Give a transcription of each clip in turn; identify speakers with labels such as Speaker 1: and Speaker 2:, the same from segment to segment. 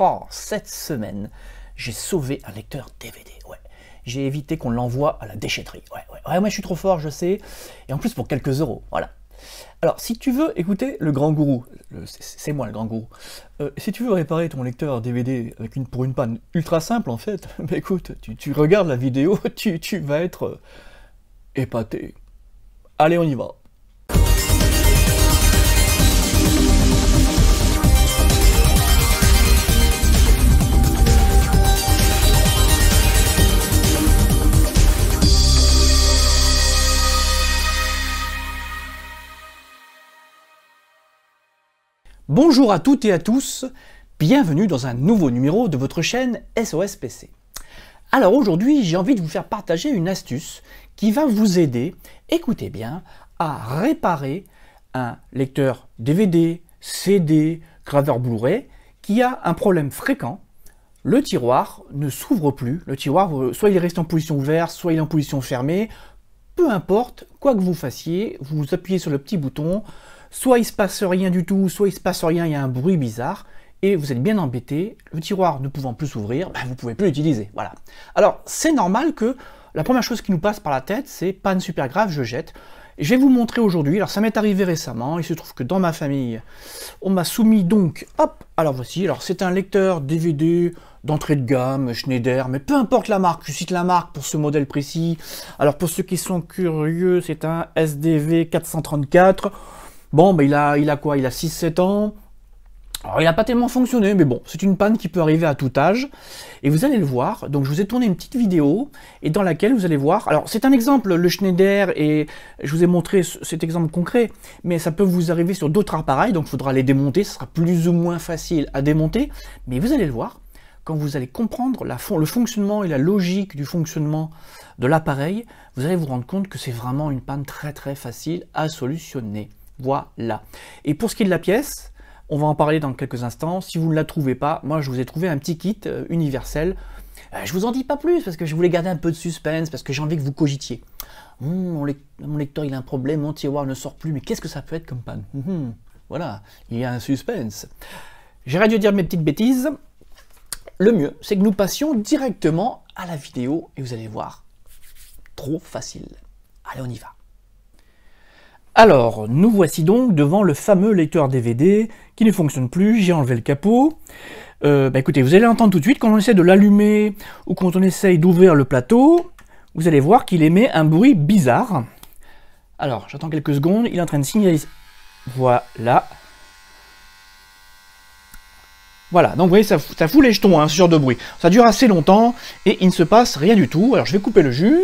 Speaker 1: Oh, cette semaine, j'ai sauvé un lecteur DVD. Ouais. J'ai évité qu'on l'envoie à la déchetterie. Ouais, ouais, ouais, moi je suis trop fort, je sais. Et en plus pour quelques euros. Voilà. Alors, si tu veux écouter le grand gourou, c'est moi le grand gourou, euh, si tu veux réparer ton lecteur DVD avec une, pour une panne ultra simple en fait, Mais bah, écoute, tu, regardes la vidéo, tu, vas être euh, épaté. Allez, on y va. Bonjour à toutes et à tous, bienvenue dans un nouveau numéro de votre chaîne SOS PC. Alors aujourd'hui j'ai envie de vous faire partager une astuce qui va vous aider, écoutez bien, à réparer un lecteur DVD, CD, graveur Blu-ray qui a un problème fréquent. Le tiroir ne s'ouvre plus, le tiroir euh, soit il reste en position ouverte, soit il est en position fermée, peu importe, quoi que vous fassiez, vous appuyez sur le petit bouton, soit il se passe rien du tout, soit il se passe rien, il y a un bruit bizarre, et vous êtes bien embêté, le tiroir ne pouvant plus s'ouvrir, bah, vous ne pouvez plus l'utiliser. Voilà. Alors c'est normal que la première chose qui nous passe par la tête, c'est panne super grave, je jette. je vais vous montrer aujourd'hui, alors ça m'est arrivé récemment, il se trouve que dans ma famille, on m'a soumis donc, hop, alors voici, alors c'est un lecteur DVD d'entrée de gamme, Schneider, mais peu importe la marque, je cite la marque pour ce modèle précis. Alors pour ceux qui sont curieux, c'est un SDV 434. Bon, ben, il a, il a quoi Il a 6-7 ans. Alors, il n'a pas tellement fonctionné, mais bon, c'est une panne qui peut arriver à tout âge. Et vous allez le voir. Donc, je vous ai tourné une petite vidéo et dans laquelle vous allez voir. Alors, c'est un exemple, le Schneider, et je vous ai montré cet exemple concret, mais ça peut vous arriver sur d'autres appareils, donc il faudra les démonter. Ce sera plus ou moins facile à démonter, mais vous allez le voir. Quand vous allez comprendre le fonctionnement et la logique du fonctionnement de l'appareil, vous allez vous rendre compte que c'est vraiment une panne très très facile à solutionner. Voilà. Et pour ce qui est de la pièce, on va en parler dans quelques instants. Si vous ne la trouvez pas, moi je vous ai trouvé un petit kit euh, universel. Euh, je vous en dis pas plus parce que je voulais garder un peu de suspense, parce que j'ai envie que vous cogitiez. Hum, mon, lecteur il a un problème, mon tiroir ne sort plus, mais qu'est-ce que ça peut être comme panne hum, hum. Voilà, il y a un suspense. J'aurais dû dire mes petites bêtises. Le mieux, c'est que nous passions directement à la vidéo et vous allez voir, trop facile. Allez, on y va. Alors, nous voici donc devant le fameux lecteur DVD qui ne fonctionne plus, j'ai enlevé le capot. Euh, bah écoutez, vous allez entendre tout de suite, quand on essaie de l'allumer ou quand on essaye d'ouvrir le plateau, vous allez voir qu'il émet un bruit bizarre. Alors, j'attends quelques secondes, il est en train de signaliser. Voilà. Voilà, donc vous voyez, ça, fout les jetons, hein, ce genre de bruit. Ça dure assez longtemps, et il ne se passe rien du tout. Alors je vais couper le jus.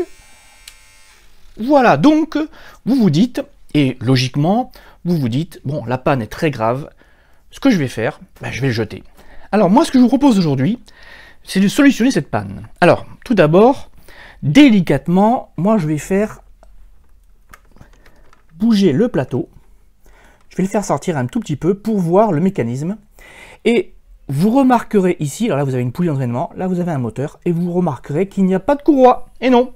Speaker 1: Voilà, donc, vous vous dites, et logiquement, vous vous dites, bon, la panne est très grave, ce que je vais faire, bah, je vais le jeter. Alors moi, ce que je vous propose aujourd'hui, c'est de solutionner cette panne. Alors, tout d'abord, délicatement, moi, je vais faire bouger le plateau. Je vais le faire sortir un tout petit peu pour voir le mécanisme. Et vous remarquerez ici, alors là vous avez une poulie d'entraînement, là vous avez un moteur, et vous remarquerez qu'il n'y a pas de courroie. Et non,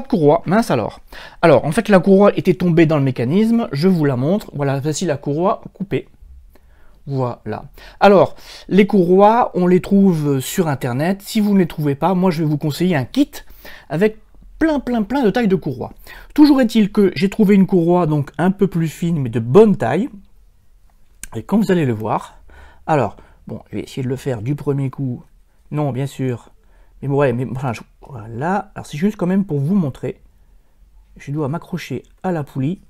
Speaker 1: de courroie, mince alors. Alors, en fait, la courroie était tombée dans le mécanisme. Je vous la montre. Voilà, voici la courroie coupée. Voilà. Alors, les courroies, on les trouve sur Internet. Si vous ne les trouvez pas, moi, je vais vous conseiller un kit avec plein, plein, plein de tailles de courroies. Toujours est-il que j'ai trouvé une courroie, donc un peu plus fine, mais de bonne taille. Et comme vous allez le voir, alors, bon, je vais essayer de le faire du premier coup. Non, bien sûr, mais mais voilà. Alors, c'est juste quand même pour vous montrer. Je dois m'accrocher à la poulie.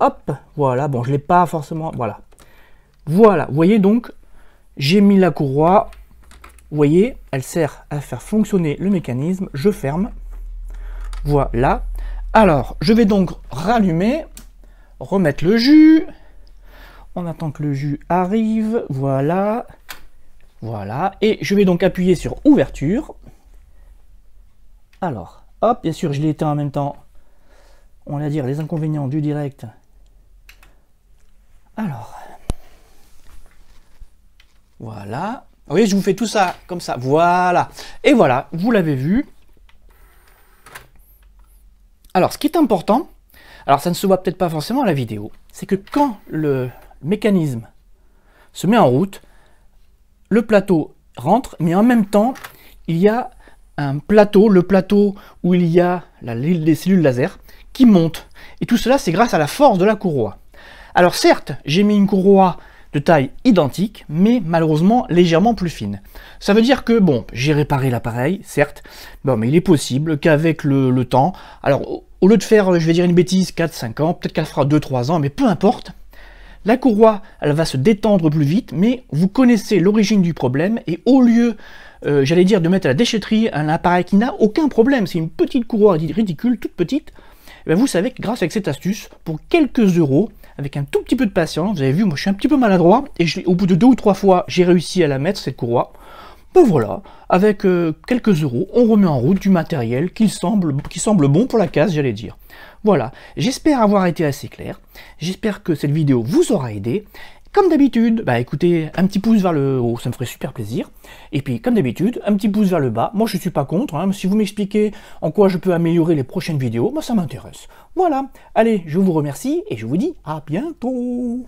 Speaker 1: Hop, voilà. Bon, je ne l'ai pas forcément. Voilà. Voilà. Vous voyez donc, j'ai mis la courroie. Vous voyez, elle sert à faire fonctionner le mécanisme. Je ferme. Voilà. Alors, je vais donc rallumer, remettre le jus. On attend que le jus arrive. Voilà. Voilà. Et je vais donc appuyer sur ouverture. Alors, hop, bien sûr, je l'ai éteint en même temps. On va dire les inconvénients du direct. Alors, voilà. Vous voyez, je vous fais tout ça comme ça. Voilà. Et voilà, vous l'avez vu. Alors, ce qui est important, alors ça ne se voit peut-être pas forcément à la vidéo, c'est que quand le mécanisme se met en route, le plateau rentre, mais en même temps, il y a un plateau, le plateau où il y a la, les cellules laser, qui monte Et tout cela, c'est grâce à la force de la courroie. Alors certes, j'ai mis une courroie de taille identique, mais malheureusement légèrement plus fine. Ça veut dire que, bon, j'ai réparé l'appareil, certes, bon, mais il est possible qu'avec le, le, temps, alors au lieu de faire, je vais dire une bêtise, 4-5 ans, peut-être qu'elle fera 2-3 ans, mais peu importe, la courroie, elle va se détendre plus vite, mais vous connaissez l'origine du problème, et au lieu euh, j'allais dire, de mettre à la déchetterie un appareil qui n'a aucun problème. C'est une petite courroie ridicule, toute petite. Eh ben, vous savez que grâce à cette astuce, pour quelques euros, avec un tout petit peu de patience, vous avez vu, moi je suis un petit peu maladroit, et au bout de deux ou trois fois, j'ai réussi à la mettre, cette courroie. Ben voilà, avec euh, quelques euros, on remet en route du matériel qui semble, qui semble bon pour la case, j'allais dire. Voilà, j'espère avoir été assez clair, j'espère que cette vidéo vous aura aidé, comme d'habitude, bah écoutez, un petit pouce vers le haut, ça me ferait super plaisir. Et puis, comme d'habitude, un petit pouce vers le bas. Moi, je suis pas contre. Hein, si vous m'expliquez en quoi je peux améliorer les prochaines vidéos, moi, ça m'intéresse. Voilà. Allez, je vous remercie et je vous dis à bientôt.